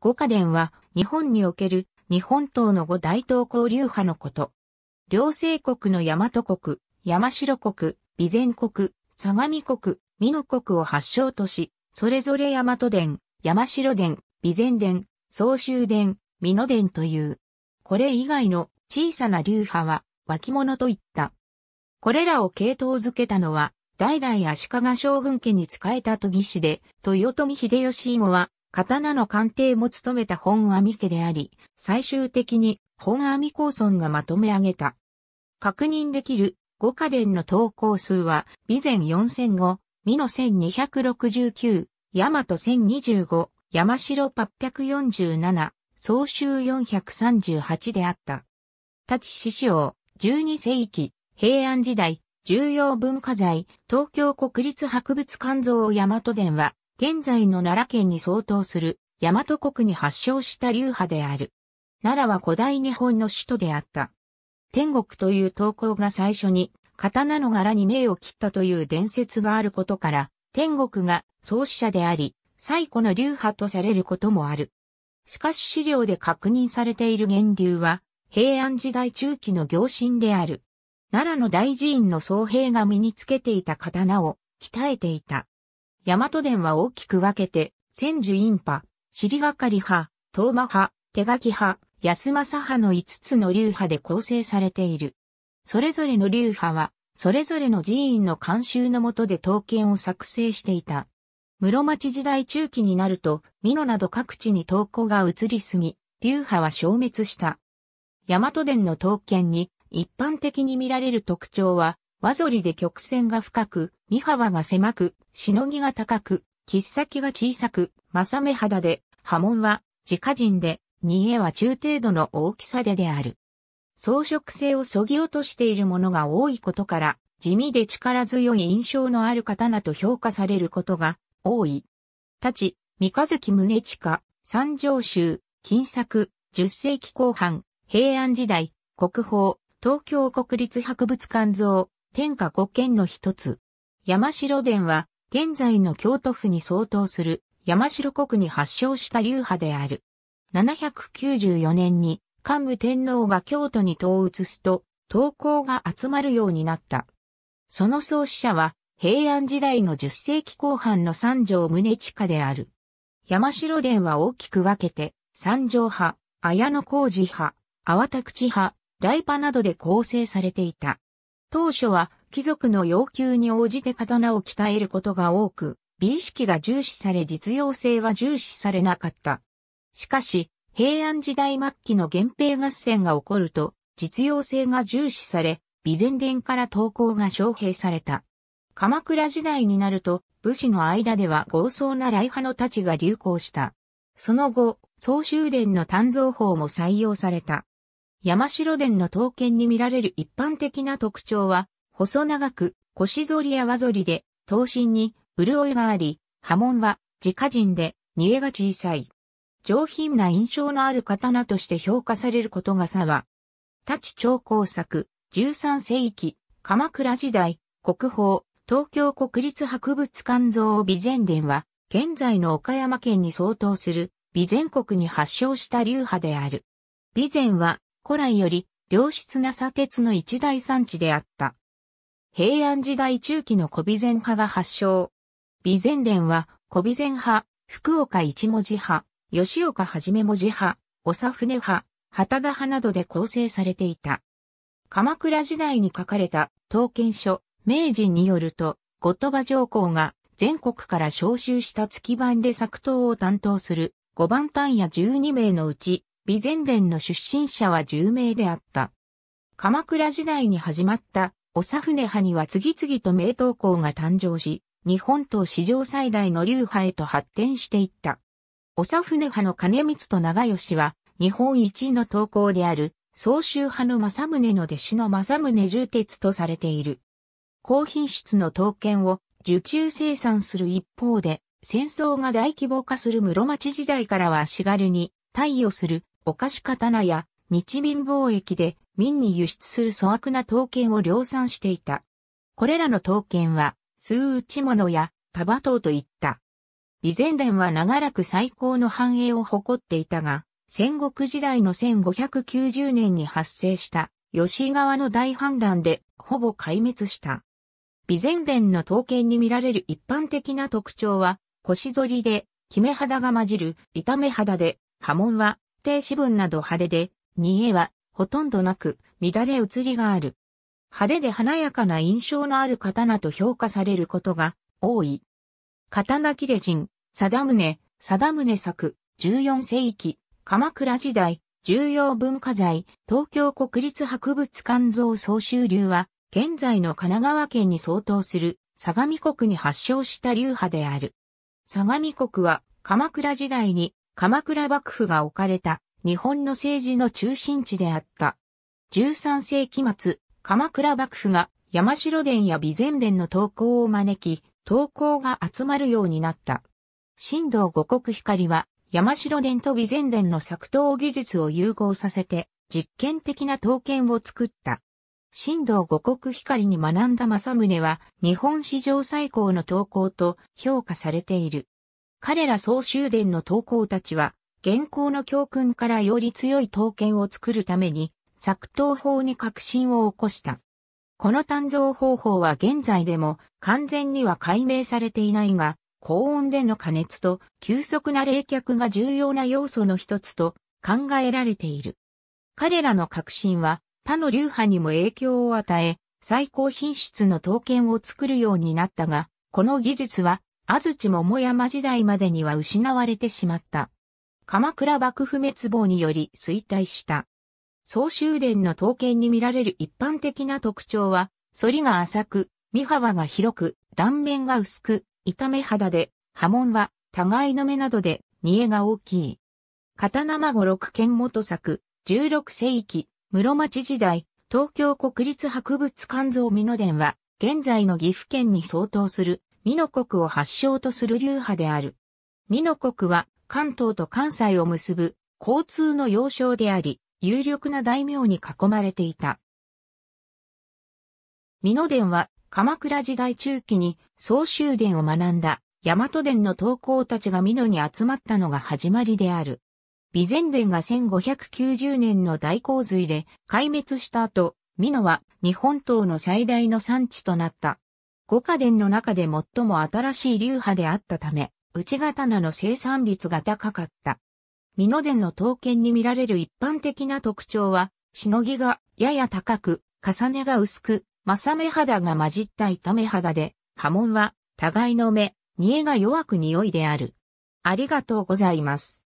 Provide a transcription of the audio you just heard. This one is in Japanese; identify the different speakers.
Speaker 1: 五家伝は日本における日本島の五大東交流派のこと。両西国の大和国、山城国、備前国、相模国、美濃国を発祥とし、それぞれ大和伝、山城伝、備前伝、総州伝、美濃伝という。これ以外の小さな流派は脇物といった。これらを系統づけたのは、代々足利将軍家に仕えた都議士で、豊臣秀吉以後は刀の鑑定も務めた本阿弥家であり、最終的に本阿弥公孫がまとめ上げた。確認できる五家伝の投稿数は、備前4 0 0美濃1269、大和1025、山城847、総集438であった。立ち師匠、12世紀、平安時代、重要文化財、東京国立博物館像大和伝は、現在の奈良県に相当する大和国に発祥した流派である。奈良は古代日本の首都であった。天国という投稿が最初に刀の柄に銘を切ったという伝説があることから、天国が創始者であり、最古の流派とされることもある。しかし資料で確認されている源流は、平安時代中期の行進である。奈良の大寺院の僧兵が身につけていた刀を鍛えていた。大和伝は大きく分けて、千住院派、尻がかり派、東馬派、手書き派、安政派の5つの流派で構成されている。それぞれの流派は、それぞれの寺院の監修のもとで刀剣を作成していた。室町時代中期になると、美濃など各地に刀工が移り住み、流派は消滅した。大和伝の刀剣に一般的に見られる特徴は、和ぞりで曲線が深く、身幅が狭く、しのぎが高く、切っ先が小さく、正目肌で、波紋は自家人で、煮えは中程度の大きさでである。装飾性をそぎ落としているものが多いことから、地味で力強い印象のある刀と評価されることが多い。太刀、三日月宗近、三条州、金作、十世紀後半、平安時代、国宝、東京国立博物館像、天下五県の一つ。山城伝は、現在の京都府に相当する山城国に発祥した流派である。794年に桓武天皇が京都に統移すと、東高が集まるようになった。その創始者は、平安時代の10世紀後半の三条宗近である。山城伝は大きく分けて、三条派、綾野浩二派、淡田口派、来派などで構成されていた。当初は貴族の要求に応じて刀を鍛えることが多く、美意識が重視され実用性は重視されなかった。しかし、平安時代末期の源平合戦が起こると、実用性が重視され、備前殿から投稿が招聘された。鎌倉時代になると、武士の間では豪壮な来派の太刀が流行した。その後、総集伝の鍛造法も採用された。山城殿の刀剣に見られる一般的な特徴は、細長く、腰反りや輪反りで、刀身に潤いがあり、波紋は自家人で、煮えが小さい。上品な印象のある刀として評価されることが差は、立長工作、13世紀、鎌倉時代、国宝、東京国立博物館像美前殿は、現在の岡山県に相当する、備前国に発祥した流派である。備前は、古来より良質な砂鉄の一大産地であった。平安時代中期の古備前派が発祥。備前伝は古備前派、福岡一文字派、吉岡はじめ文字派、長船派、旗田派などで構成されていた。鎌倉時代に書かれた刀剣書、明治によると、後鳥羽上皇が全国から召集した月番で作刀を担当する5番単や12名のうち備前殿の出身者は10名であった。鎌倉時代に始まった長船派には次々と名刀工が誕生し、日本刀史上最大の流派へと発展していった。長船派の金光と長吉は、日本一の刀工である、総州派の正宗の弟子の正宗重鉄とされている。高品質の刀剣を受注生産する一方で、戦争が大規模化する室町時代からは足軽に貸与するお菓子刀や日民貿易で民に輸出する粗悪な刀剣を量産していた。これらの刀剣は、数打ち物やタバ刀といった。備前伝は長らく最高の繁栄を誇っていたが、戦国時代の1590年に発生した吉川の大反乱でほぼ壊滅した。備前伝の刀剣に見られる一般的な特徴は、腰反りで、決め肌が混じる、痛め肌で、波紋は定詞分など派手で、逃げはほとんどなく乱れ移りがある。派手で華やかな印象のある刀と評価されることが多い。刀切れ人、貞宗、貞宗作、14世紀、鎌倉時代、重要文化財、東京国立博物館像総集流は、現在の神奈川県に相当する、相模国に発祥した流派である。相模国は、鎌倉時代に鎌倉幕府が置かれた日本の政治の中心地であった。13世紀末、鎌倉幕府が山城殿や備前殿の投稿を招き、投稿が集まるようになった。神道五国光は山城殿と備前殿の作刀技術を融合させて実験的な刀剣を作った。神道五国光に学んだ正宗は日本史上最高の投稿と評価されている。彼ら総集伝の投稿たちは、現行の教訓からより強い刀剣を作るために、作刀法に革新を起こした。この鍛造方法は現在でも完全には解明されていないが、高温での加熱と急速な冷却が重要な要素の一つと考えられている。彼らの革新は他の流派にも影響を与え、最高品質の刀剣を作るようになったが、この技術は安土桃山時代までには失われてしまった。鎌倉幕府滅亡により衰退した。総集殿の刀剣に見られる一般的な特徴は、反りが浅く、身幅が広く、断面が薄く、痛め肌で、波紋は、互いの目などで、煮えが大きい。刀孫六剣元作、十六世紀、室町時代、東京国立博物館像美濃伝は、現在の岐阜県に相当する美濃国を発祥とする流派である。美濃国は関東と関西を結ぶ交通の要衝であり、有力な大名に囲まれていた。美濃伝は鎌倉時代中期に総集伝を学んだ大和殿の投稿たちが美濃に集まったのが始まりである。備前伝が1590年の大洪水で壊滅した後、美濃は日本島の最大の産地となった。五家電の中で最も新しい流派であったため、内刀の生産率が高かった。美濃伝の刀剣に見られる一般的な特徴は、しのぎがやや高く、重ねが薄く、正目肌が混じった痛め肌で、波紋は互いの目、煮えが弱く匂いである。ありがとうございます。